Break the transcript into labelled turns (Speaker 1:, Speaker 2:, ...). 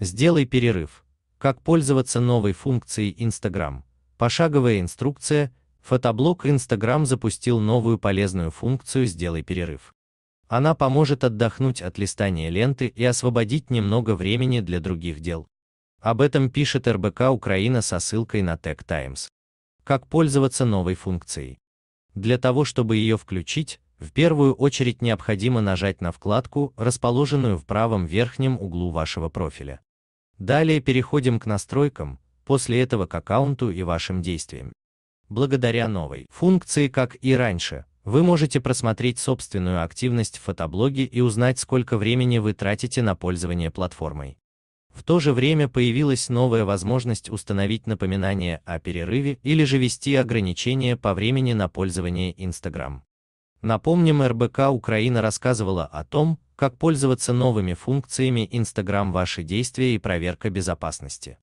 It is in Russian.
Speaker 1: Сделай перерыв. Как пользоваться новой функцией Instagram? Пошаговая инструкция. Фотоблог Instagram запустил новую полезную функцию «Сделай перерыв». Она поможет отдохнуть от листания ленты и освободить немного времени для других дел. Об этом пишет РБК Украина со ссылкой на Tech Times. Как пользоваться новой функцией? Для того, чтобы ее включить, в первую очередь необходимо нажать на вкладку, расположенную в правом верхнем углу вашего профиля. Далее переходим к настройкам, после этого к аккаунту и вашим действиям. Благодаря новой функции, как и раньше, вы можете просмотреть собственную активность в фотоблоге и узнать, сколько времени вы тратите на пользование платформой. В то же время появилась новая возможность установить напоминание о перерыве или же ввести ограничения по времени на пользование Instagram. Напомним, РБК Украина рассказывала о том, как пользоваться новыми функциями Instagram ваши действия и проверка безопасности.